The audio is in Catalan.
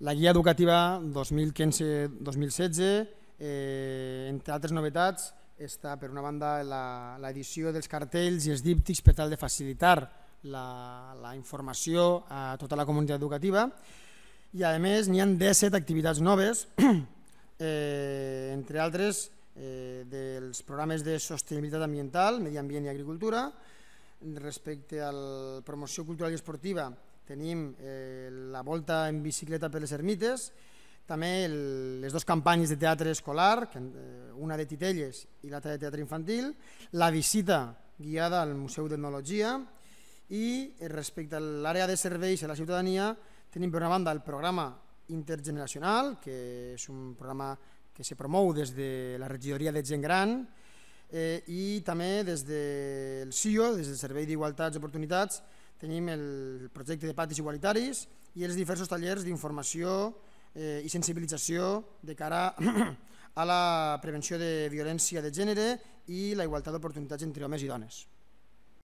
la guia educativa 2015-2016, eh, entre altres novetats, està per una banda l'edició dels cartells i els díptics per tal de facilitar la, la informació a tota la comunitat educativa i a més n'hi ha 17 activitats noves, eh, entre altres eh, dels programes de sostenibilitat ambiental, medi ambient i agricultura, respecte a la promoció cultural i esportiva tenim eh, la volta en bicicleta per les ermites, també el, les dues campanyes de teatre escolar, que, eh, una de Titelles i l'altra de teatre infantil, la visita guiada al Museu d'Etnologia i eh, respecte a l'àrea de serveis a la ciutadania tenim per una banda el programa intergeneracional, que és un programa que se promou des de la regidoria de gent gran eh, i també des del de CIO, des del Servei d'Igualtats i Oportunitats, tenim el projecte de patis igualitaris i els diversos tallers d'informació eh, i sensibilització de cara a la prevenció de violència de gènere i la igualtat d'oportunitats entre homes i dones.